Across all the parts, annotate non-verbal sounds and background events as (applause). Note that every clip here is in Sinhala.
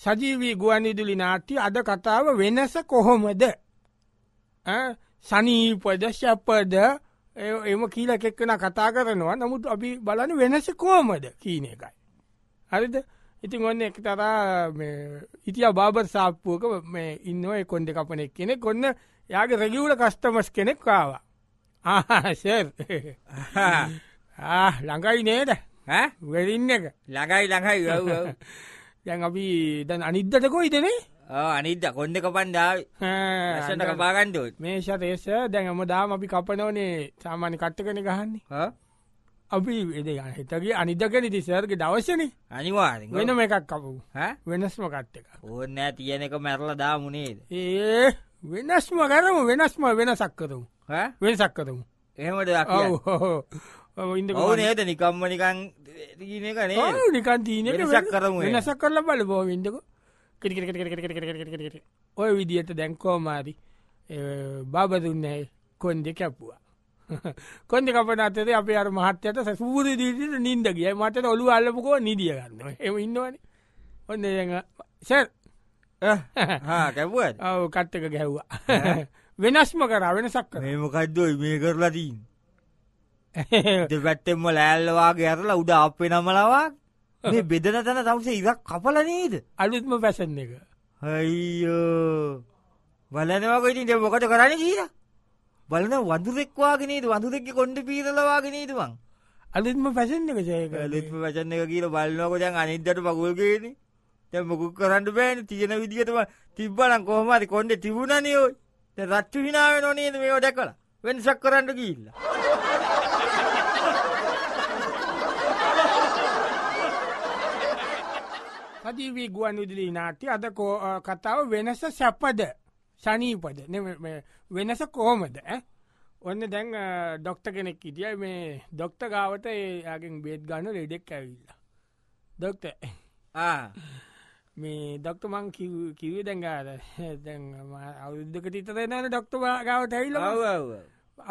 සජීවී ගුවන්විදුලි නාට්‍ය අද කතාව වෙනස කොහොමද සනීපද ශැප්පද එම කීලක් එක්කන කතා කරනවා නමුත් අපි බලන වෙනස කෝමද කීන එකයි. හරිද ඉතින් ඔන්න එක තරා ඉතිය බාබර් සාප්පුුවක මේ ඉන්නව කොන්ඩ කපනෙක් කෙනෙ කොන්න යාගේ රැගිවල කස්ටමස් කෙනෙක් කාවා. ආහශර් ළඟයි නේද වෙරින්න එක ළඟයි ළඟයි ගව්. දැන් අපි දැන් අනිද්දට කොයිදනේ අනිද්ද කොන්න කපන්ඩාව ඇසට කපාගන්ඩුවත් මේෂ තේස දැන්ම දාම අපි කපනෝනේ සාමාන්‍ය කට්ට කන ගහන්නේ අපි හිතගේ අනිදකන තිසරගේ දවශන අනිවා වෙන එකක් කපු වෙනස්ම කට්ටක ඕන්න තියෙන එක මැරල දාමුණේද ඒ වෙනස්ම කරම වෙනස්ම වෙනසක්කරම් වෙනසක්කරම් එහෙමට හෝ ඉද නේද නිකම්ම නිකන් දීනකන නිකන් දීන වෙනසක් කරම වෙනසක් කරලා බල බෝ ඉදක කෙටකට ඔය විදිහට දැන්කෝමාරි බාබදුන්නයි කොන් දෙ කැප්පුවා කොන්ද (laughs) කපන අතේ අප අර මහත්්‍යයට සූර දීට නින්ද කිය මට ඔලු අල්ලපුකෝ නිදිය ගන්න එම ඉන්නවන ඔන්න සර් කැවුවත් කට්ටක ගැව්වා වෙනස්ම කර වෙනසක් මේමකක්ද මේ කරලදීන් (laughs) දෙපැත්තෙම ලෑල්ලවාගේ ඇරලා උඩ අපේ නමලවක් මේ බෙදන තැන තවසේ ඉවක් කපල නේද අලුත්ම පැසන් එක හයියෝ බලනවාක ඉතින් දෙ මොකට කරන්න කියලා බලන වදුරෙක්වාගෙනේද වදුරෙක්ක කොන්ඩ පීරලවාගෙනේදවන් අලුත්ම පැසන් එක සේක අලුත්ම පැසන් එක කියල බලන්නකොදන් අනිද්දට පකුල්ගේන තැ මොකුක් කරන්න බෑන තියෙන විදිහටම තිබ්බලන් කොහමරි කොන්ඩ තිබුණනයෝ රත්තු හිනාව නොනේද මේ ොඩැ කළ වෙනසක් කරන්න කියල්ලා. අදීවී ගුවන් විදිලි නාට්‍ය අද කතාව වෙනස සැපද ශනීපද වෙනස කෝමද ඔන්න දැන් ඩොක්ට කෙනෙක් ඉටිය මේ ඩොක්ට ගාවට ඒගෙන් බේත් ගන්න ලෙඩෙක් ඇවිල්ලා ඩොක්ට මේ ඩොක්ට මං කිවේ දැන්ගාර අවුද්ධක තිතර න ඩොක්ට ගාවට ඇවිල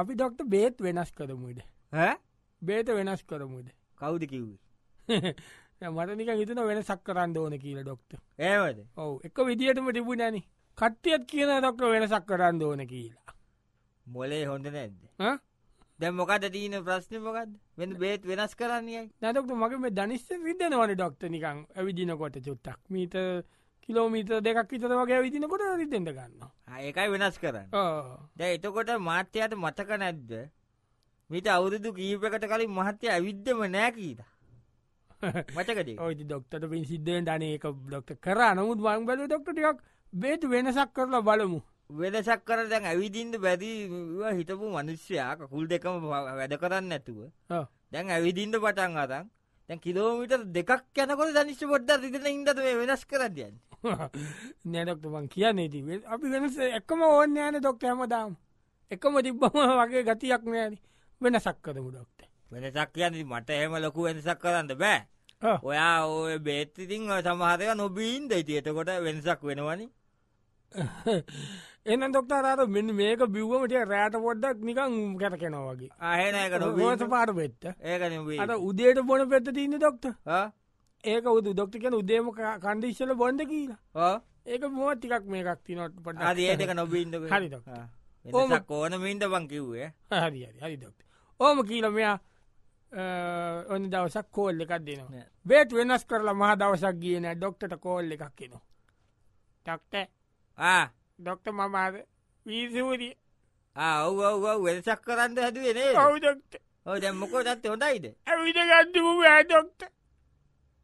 අපි ඩොක්ට බේත් වෙනස් කරමුද බේත වෙනස් කරමුද කවුද කිව්වේ (laughs) මරනික හිතන වෙනසක් කරන්න ඕන කියල ඩොක්ට ඒවද ඔව එක විදිහටම තිබු නැන කට්ටියත් කියන ඩොක්ට වෙනසක් කරන්න ඕන කියලා මොලේ හොඳ නැද්ද දැ මොකද තියන ප්‍රශ්න මොකද වෙන බේත් වෙනස් කරන්නේයි නැතකට මගේ මේ දනිස්ස විදනවන ඩොක්ට නිකං ඇවිදිනකොට චුට්ටක් මීට කිලෝමීට දෙකක් විතර වගේ විදිනකොට රිතෙන්ට ගන්න ඒකයි වෙනස් කරන්න දැ එතකොට මාත්‍යයට මතක නැද්ද මිට අවුරුදු කීපකට කලින් මහත්‍ය ඇවිද්දම නෑකීට මචකද ඔයි දොක්ට පින් සිද්ධෙන් අනඒක බ්ලොක්ට කර නමුත් වන් බල දොක්ටටියක් බේට වෙනසක් කරලා බලමු වෙනසක් කර දැන් ඇවිදින්ද බැදි හිතපු මනුෂ්‍යයාක කුල් දෙකම වැඩ කරන්න ඇතුව දැන් ඇවිදින්ට පටන් අතන් දැන් කිලෝමිට දෙකක් යනකොට දනිශ් පොඩ්ඩ රිදන ඉදද වෙනස් කරදයන් (laughs) නෑඩක්තුමන් කියන්නේ ති අපි වෙනස එකම ඕන්න යන දොක්ට හැමදාම් එකම තිබ්බම වගේ ගතියක් නෑන වෙනසක් කරමු ඩොක්ට වෙනසක් කියන්න මට එහෙම ලොකු වෙනසක් කරන්න බෑ ඔයා ඔය බේත්තිතින් සමහරය නොබීන්ද යිති එතකොට වෙනසක් වෙනවනි (laughs) එන්න දොක්ටරාර මෙන්න මේක බිව්වමට රෑට පොඩ්ඩක් නිකං ගැට කෙනවාගේ ආයනක නොස පාට පෙත්ත ඒක අට උදේට බොන පෙත්ත තින්න දොක්ට ඒක උදු දොක්ට කෙන උදේම කණ්ඩිශ්ල බොන්ඩ කියලා ඒක මුව ටිකක් මේකක් තිනොට පට අද ඒක නොබීන්ද හරි ඕම කෝන මින්ට බංකිව්වේ හරි හරි හරි දොක්ට ඕම කියීලමයා ඔන්න දවසක් කෝල් එකක් දෙනවා බේට් වෙනස් කරලා මහ දවසක් කියන ඩොක්ට කෝල් එකක් කෙනවා ටක්ට ඩොක්ට මමාද වීසූරිය ඔව ඔව වෙනසක් කරන්න හැදුවනේ ඔවුදොක්ට හෝද මොකෝ දත් හොඳයිද ඇවිද ගත්තුම ඇඩොක්ට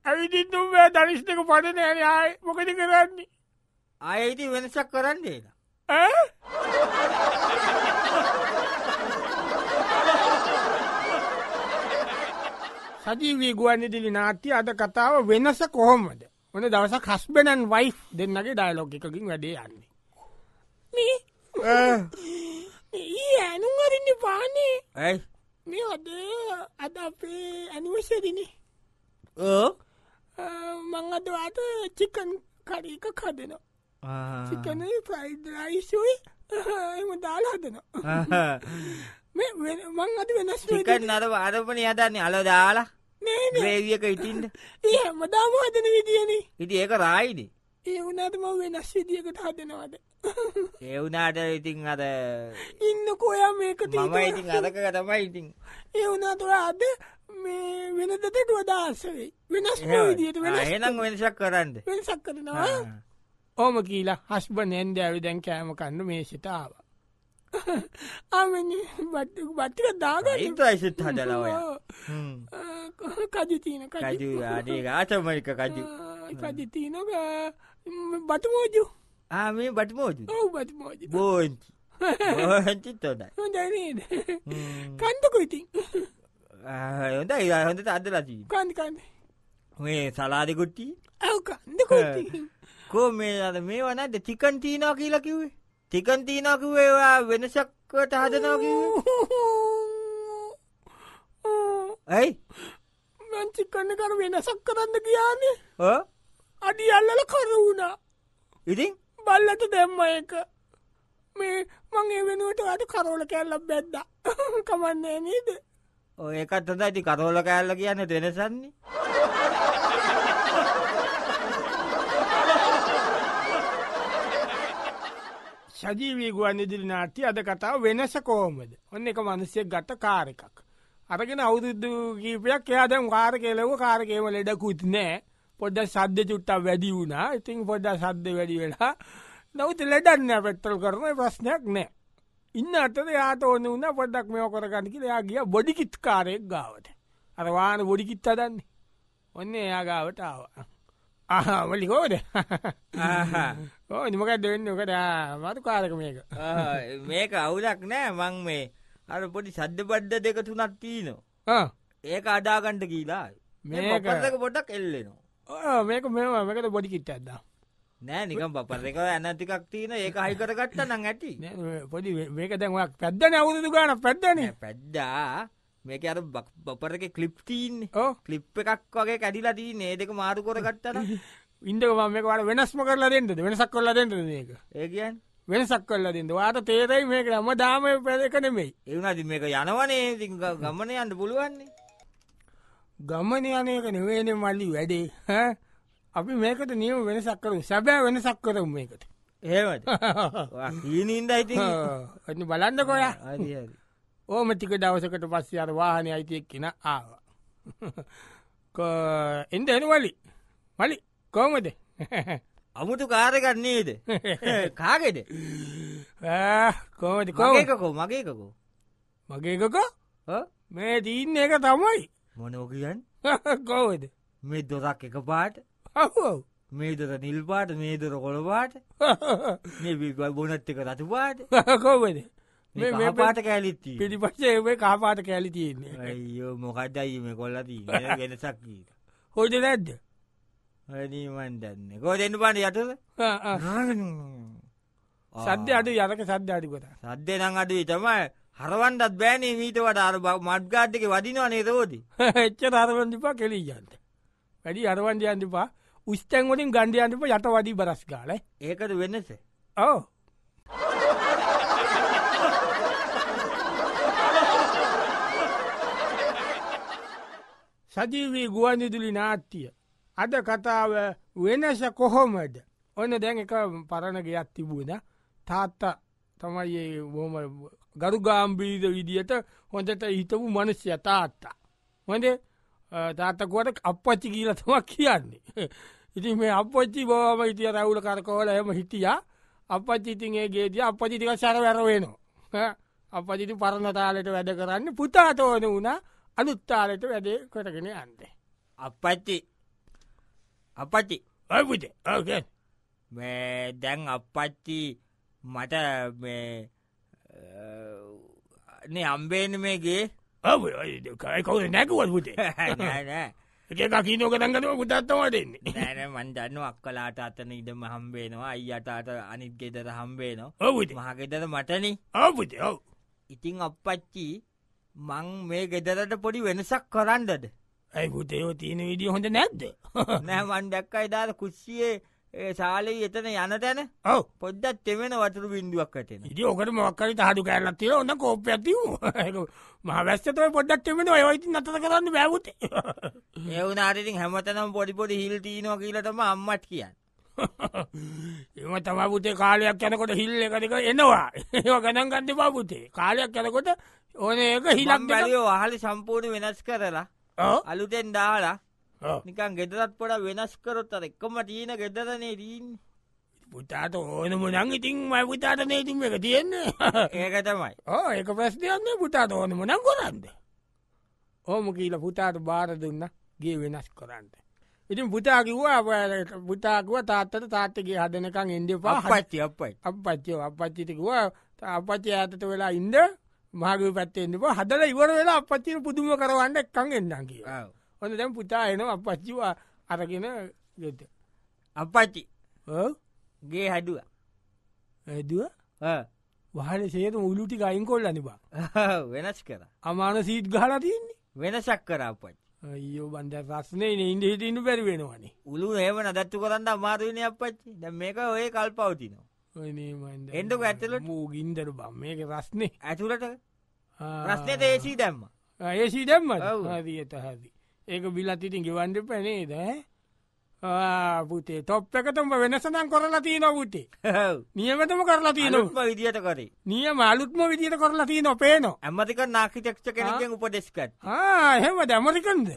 ඇවිදිතුම් දනිෂ්ටක පදන යාය මොකද කරන්නේ අයයිති වෙනසක් කරන්නේලා ඇ සජීවී ගුවන්නිදිලි නාට්‍ය අද කතාව වෙනස කොහොමද ඔන දවසක් හස්බනන් වයි දෙන්නගේ ඩයිලෝග එකකින් වැඩේ යන්නේ මේ ඒ ඇනුම්වරන්න පානේ ඇයි මේ හොද අද අපේ ඇනිවසරිනේ මං අදවාට චිකන් කරීක කදනවා චිකන ෆයිඩ රයිසුයි එම දාලා හදනවා මං අද වෙනස් ටිකට නර අරපන යදන්නේ අල දාලා රේවියක ඉටින්ට (laughs) ඒ මදාම හදන විදිියන ඉති ඒක රායිදි ඒ වනාට ම වෙනස් විදිියකට හදනවාද (laughs) ඒවනාට ඉතින් අද ඉන්න කොයා මේක මම ඉතින් අදක තමයි ඉතින් (laughs) ඒ වනා තුර අද මේ වෙනදට වදාසවෙයි වෙනස් විදියට වෙනනම් වෙනසක් කරන්න වෙනසක් කරනවා ඕම කියලා හස්බ නැන්ද ඇවිදැන් කෑම කන්න මේ සිතාව බට්ටික දාග ඉන්ද්‍රයිසිත් හදලවය කජතින කජු අඩේ ආතමරික කජු කජතිනක බටමෝජු ආමේ බටමෝජු බටමෝජ බෝජි හොඳයි කන්දකු ඉතින් හොඳයි හොඳට අදලති කන්ද කන්ද මේ සලාදකුට්ටි ඇව් කන්දකුටි (laughs) කෝ මේ අද මේ වනද චිකන් තිීනවා කියලා කිවේ තිකන් තියනවා කිව්වේ ඔයා වෙනසක්වට හදනවා කිව්වේ ඇයි මං චිකන් කර වෙනසක් කරන්න කියන්නේ ඈ අඩි අල්ලල කර වුණා ඉතින් බල්ලට දැම්ම එක මේ මගේ වෙනුවට අට කරෝල කැල්ලක් බැද්දා (laughs) කමන්නේ නේද ඔය එකත් හොඳයි කරෝල කෑල්ල කියන්න දෙනසන්නේ සජීවී ගුවන් ඉදිරි නාට්‍ය අද කතාව වෙනස කෝමද ඔන්න එක මනුස්සයක් ගත්ත කාර එකක්. අරගෙන අවුරුද්දු කීපයක් එයා දැන් කාර කෙලව කාරකේම ලෙඩකුත් නෑ පොඩ්ඩ සද්‍ය චුට්ටක් වැඩි වුණා ඉතින් පොඩ්ඩ සද්ද වැඩි වෙලා නවත් ලෙඩන්න පෙට්‍රල් කරන ප්‍රශ්නයක් නෑ. ඉන්න අතර යාට ඕන වුණ පොඩ්ඩක් මෙෝ කරගන්නකිල යා ගිය බොඩිකිත් කාරයෙක් ගාවට. අරවාන බොඩිකිත් අදන්නේ ඔන්න එයා ගාවට ආවා. මලි කෝද ඕනි මොකක් දෙන්න කට මතු කාරක මේක ah, මේක අවුලක් නෑ මං මේ අර පොඩි සද්ධ බද්ධ දෙක තුනක් තිීනවා ah. ඒක අඩාගන්ට කීලා මේක පොඩක් එල්ලෙනවා ah, මේක මෙම මකට බොඩි කිට්ට ඇත්දා නෑ නිකම් පපර එක ඇනතිකක් තියන ඒක හයිකරගත්ත නම් ඇති පොඩි මේක දැන්ක් පැද්දන අවුදු ගාන පැද්දන පැද්දා මේක අර බපර එක කලිප්ටීන් කලිප් එකක් වගේ කැඩිලා තිී නේදක මාරු කොරගත්තන (laughs) ඉන්දක මේකට වෙනස්ම කරලා දෙන්නද වෙනසක් කොල්ලා දෙන්නද ඒක ඒකයන් වෙනසක් කල්ල දෙන්න වාට තේරයි මේක නම දාම පැදක නෙමෙයි එවුණද මේක යනවනේ ගමන යන්න පුළුවන්නේ ගමන යනයක නෙවේන මල්ලි වැඩේ අපි මේකට නියම වෙනසක් කරු සැබෑ වෙනසක් කරු මේකට ඒවට ඊනින්ද ඉති බලන්න කොයා ඕම ටික දවසකට පස්සේ අර වාහනය අයිතියෙක් කෙන ආව (laughs) එන්ට එනුවලි මලි කෝමද (laughs) අමුතු කාරගන්නේද (laughs) කාගෙද කෝමට කෝකෝ මගේකකෝ මගේකකෝ මේ දීන්න එක තමයි මොනෝ කියන් කෝවද මේ දොරක් එක පාට හවෝ මේ දොර නිල්පාට මේ දොර කොළපාට මේ බොනත් එක රතුපාට කෝවද මේ පාට කෑලිත් පිටිපස්සේ ඒ කාපාට කෑලි තියන්නේ අයෝ මොකදයි මේ කොල්ලති (laughs) වෙනසක් කීට හොද නැද්ද හනිමන් දන්න කෝ දෙන්න පාට යටද සද්‍ය අඩු යනක සද්‍ය අඩිකොට සද්‍ය නං අඩුයි තමයි හරවන්ටත් බෑනේ මීට වට අර මඩ්ගාට්ක වදිනවා නේතෝදි (laughs) එච්ච අරවන්දිපා කෙලී යන්ට වැඩි අරවන්ඩියන්තිපා උස්තැන්වලින් ගණ්ඩියන්තිප යට වඩී බරස් ගාල ඒකට වෙනස ඕ සජීවී ගුවන්විදුලි නාට්‍යය. අද කතාව වෙනස කොහොමද ඔන්න දැන් එක පරණගයක් තිබුණ තාත්ත තමයි බොම ගරු ගාම්බීද විදිහට හොඳට හිතපු මනස්්‍ය තාත්තා. හොඳ තාත්තකුවට අපපච්චි කියල තමක් කියන්නේ. ඉතින් මේ අපපච්චි බෝම ඉතිය රැවුල කරකෝල එම හිටියා අපපච්චිතින්ගේ ගේදිය අපපචිතික සැර වැරවෙනවා. අපපචිති පරණතාලට වැඩ කරන්න පුතාතෝන වුණා අලුත්තාලට වැඩේ කොටගෙන අන්ද. අපච්චි අපච්චි ඔපුද ඕක මේ දැන් අපච්චි මට මේ අම්බේන මේගේ කවද නැකුවත් පුතේ එක කීනෝක දඟන පුතත්තවා දෙන්නේ නෑන මන්දන්න අක්කලාට අතන ඉඩම හම්බේනවා අයියටට අනිත් ගෙදර හම්බේනවා ඔවුති මහගෙදර මටන ඔවුති ඔව ඉතිං අපපච්චී මං මේ ගෙදරට පොඩි වෙනසක් කරන්නද. ඇයි පුතයෝ තියෙන විඩිය හොඳ නැද්ද (laughs) නෑමන් දැක්ක එදාර කුස්්ෂයේ සාලේ එතන යන තැන ඔව පොද්දත් තෙමෙන වතුර බින්දුවක්කටෙන ඉඩිය ඔකට මොක්කරි හඩු කරලත්තිය ඔන්න කෝප ඇති මවැස්තව පොඩ්ඩක් එෙමෙන ඔයයිති නත කරන්න බැවුත (laughs) ඒවනාරටින් හැමතනම් පොඩිපොඩි හිල්ටීනවා කියලටම අම්මට කියන්න එම (laughs) තමපුතේ කාලයක් යනකොට හිල් එකක එනවා (laughs) ඒ ගනන් ගන්න පාපුතේ කාලයක් යනකොට ඕන ඒක හිලක් බැලියෝ අහලි සම්පූර්ණ වෙනස් කරලා අලුතෙන් දාලා නිකන් ගෙදරත් පොඩ වෙනස් කරොත්තර එක්කොම තියන ගෙදරනේ දීන් පුතාට ඕනම නං ඉතින් මයි පුතාට නේතිම් එක තියෙන්නේ (laughs) ඒක තමයි ඕ ඒක ප්‍රස්තියන්නේ පුතාට ඕනම නං කොරන්ද ඕම කියීල පුතාට බාර දුන්න ගේ වෙනස් කරන්ට ඉතින් පුතා කිව්වා පුතාකුව තාත්තට තාත්තගේ හදනකං එන්ඩපා පච්චි අපයි අපච්චෝ අපච්චිතකුවා අපච්චි ඇතත වෙලා ඉන්ද මාගව පැත්තෙන්වා හදල ඉවර වෙලා අපච්චින පුදුම කරවන්න එක්කං එන්නම් කිය ඔන්න දැම් පුතා එන අපච්චිවා අරගෙන යුත අපච්චි ගේ හැඩුව හැදුව වහල සේතු මුළුටි ගයින් කොල්ල නිබා වෙනස් කර අමාන සීට් ගහලා තින්නේ වෙනසක් කර අපච්චි ඊයෝ බන්ඩ රස්නේන ඉන්ඩ හිටින්න බැරි වෙනවානේ උළු ඒම නදත්තු කරන්න අමාරුවන අපච්චි ද මේක ඔය කල් පවතිනවා එඩක ඇතල මූගින්දර බම් මේක රස්නේ ඇතුලට රස්නයට ඒසී දැම්ම ඒසී දැම්ම හදියට හදි ඒක බිල්ලත්තිටින් ගෙවන්ඩ පැනේද හැ (laughs) පුතේ තොප් එක තුම වෙනසනම් කරලා තියන පුතේ නියමතම කරලා තියන විදිහට කරේ නිය මාලුත්ම විදිහට කරලා තියන පේන ඇමතික නාකිතක්ෂ කෙනෙන් උපදෙස්කත් හෙම දැමරිකන්ද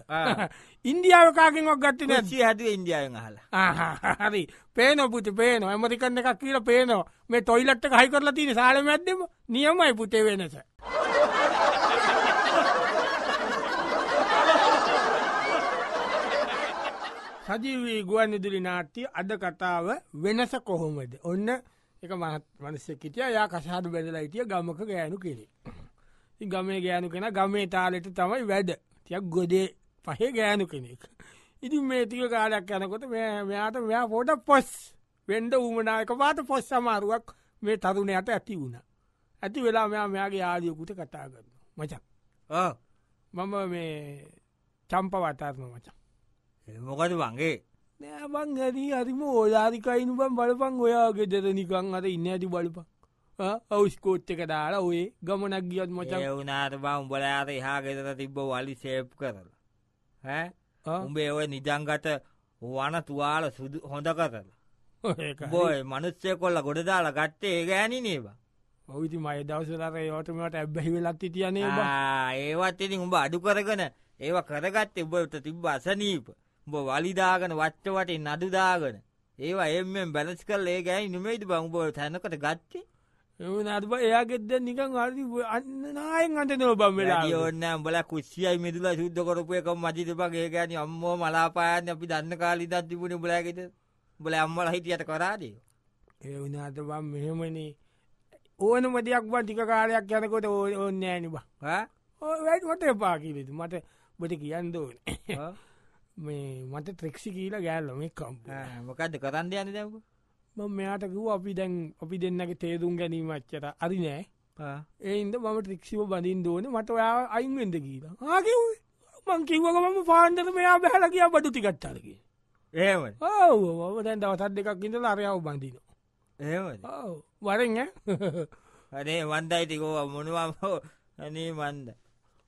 ඉන්දියාවකාකින් ඔක් ගත්ත නැසි හැද ඉන්දියාවෙන් හලා හරි පේන පුති පේන ඇමරිකන්න එකක් කියලා පේනවා මේ තොයිලට්ට හයි කරලා තියෙන සාලම ඇත්දම නියමයි පුතේ වෙනස. සජීවී ගුවන්නිදුලි නාට්‍ය අද කතාව වෙනස කොහොමද ඔන්න එක මහත් මනස්සකිටිය යා කසාහට බැඳලා හිටිය ගමක ගෑනු කෙරේ. ගමේ ගෑනු කෙන ගමේ තාලෙට තමයි වැඩ තියක් ගොඩේ පහේ ගෑනු කෙනෙක්. ඉතින් මේතික කාලයක් යනකොට මෙයාට මෙයා පෝට පොස් වෙන්ඩ උමනායක පාට පොස් සමාරුවක් මේ තරුණයට ඇති වුණ. ඇති වෙලා මෙයා මෙයාගේ ආදියකුට කතා කරන්න මචක් මම මේ චම්ප වතාරන මචක්. මොකද වගේ නෑබං ඇති අතිම ඕලාරිකයිනු බන් බලපන් ඔයා ගෙදර නිකං අර ඉන්න ඇති බලපක් අවස්කෝට් එක දාලා ඔය ගමනක් ගියත් මච වුනාට බා උඹලාට එහා ගෙදර තිබ්බ වලි සේප් කරලා උඹේ ඔය නිදංගත වන තුවාල සුදු හොඳ කරලා බොයි මනුස්සය කොල්ල ගොඩ දාලා ගත්තේ ඒ ගෑනි නේවා ඔවිති මයි දවසර ඒවටමට ඇබැහි වෙලක් තිතියනේ ඒවත් ඉතින් උඹ අඩු කරගන ඒවා කරගත්තේ උඹට තිබ්බ අසනීප උඹ වලිදාගෙන වට්ට වටේ නඩු දාගෙන ඒවා එම්මෙන් බැලන්ස් කරලා ඒ ගෑනි නෙමෙයිද බං උඹ තැනකට ගත්තේ ඒ වුණාට බං එයාගෙත් දැන් නිකන් හරි අන්න නායෙන් අඬනවා බං වෙලා යෝන්නේ උඹලා කුස්සියයි මෙදුලා සුද්ධ කරපු එක මදිද බං ඒ ගෑනි අම්මෝ මලාපායන්නේ අපි දන්න කාලේ ඉඳන් තිබුණේ උඹලාගෙද උඹලා අම්මලා හිටියට කරාද ඒ වුණාට බං මෙහෙමනේ ඕනම දෙයක් බං ටික කාලයක් යනකොට ඕන්නේ නෑනේ බං ඈ ඔය වැඩි කොට එපා කිව්වෙද මට ඔබට කියන්න ඕනේ මේ මට ත්‍රෙක්සි කියලා ගෑල්ලොම කම්ප මොකක්ද කරන්න යන්න දැක ම මෙයාට කිව් අපි දැන් අපි දෙන්නගේ තේරුම් ගැනීම අච්චර අරි නෑ ඒන්ද මම ට්‍රික්ෂිව බඳින් දෝන මට ඔයා අයින්වෙද කියලා ආකිව් මං කිව්වකමම පාන්දර මෙයා බැහල කියා බඩු ටිකට්ටරකි ඒම ඔව දැන් දවසත් දෙකක් ඉඳ අරයාව බඳීන ඒ වරෙන් හරේ වන්දයිතිකෝ මොනවාම හෝ අනේ වන්ද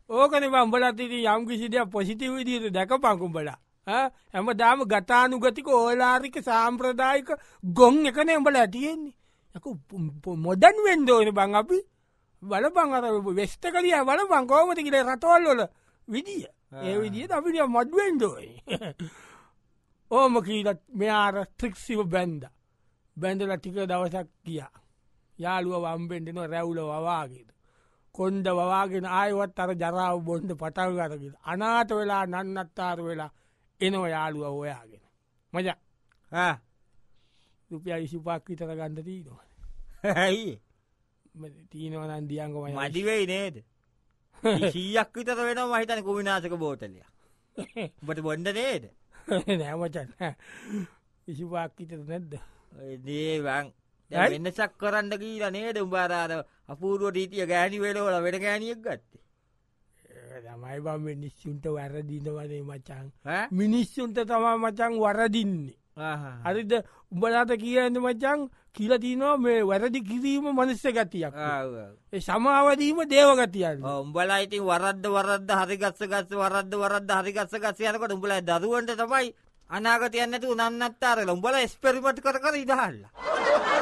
ඕකනවා උඹලතිී යම් කිසිදයක් පොසිතිව විදිීර දැකපංකුම්ඹලා. හැම දාම ගතානුගතික ඕලාරික සාම්ප්‍රදායික ගොන් එකන එඹල ඇතියෙන්නේ යක මොදන් වෙන්දෝන බං අපි බලපං අර වෙස්ට කරිය වල බංකෝමති කියල රටවල්ලොල විදිිය ඒ විදිිය අපිට මඩ්වෙන්දෝයි (laughs) ඕම කීලත් මෙයාර ත්‍රික්සිව බැන්ද බැඳල ටික දවසක් කියා යාළුව වම්බෙන්ටෙන රැවුල වවාගේද කොන්ද වවාගෙන ආයවත් අර ජරාව බොන්ද පටල් ගරගෙන අනාත වෙලා නන්නත්තාර වෙලා එනව යාළුව ඔයාගෙන මජ රුපිය ඉසිුපක් විතර ගන්ධ තිීනවා ඇයි තිීනවනන් දියන්ගම මඩිවෙයි නේද සීයක් විතර වෙන මහිතන කුමිනාසක බෝතලිය බට බොන්ඩ නේද (laughs) නෑමචන් ඉසිුපක් විතර නැද්ද දේවන් වෙනසක් කරන්න කියලා නේද උඹාරාර අපූරුව රීතිය ගෑනි වෙලෝල වෙන ගෑනියක් ගත්තේ. තමයි බම් මිනිස්සුන්ට වැරදිනවනේ මචන් මිනිස්සුන්ට තමා මචන් වරදින්නේ. හරිද උඹලාට කියන්න මචන් කියල තිනවා මේ වැරදි කිරීම මනස්ස ගතියක් සමාවදීම දේවගතියන්න උඹලා ඉතින් වරද්ද වරද්ද හරිගස්ස ගස්ස වරද්ද වරද්ද හරිගස්ස ගස්ස යනකට උඹලා දරුවන්ට තමයි අනාගතයන්නට උනන්නත්තාරල උඹල ස්පෙරිමට් කර කර ඉදහල්ලා.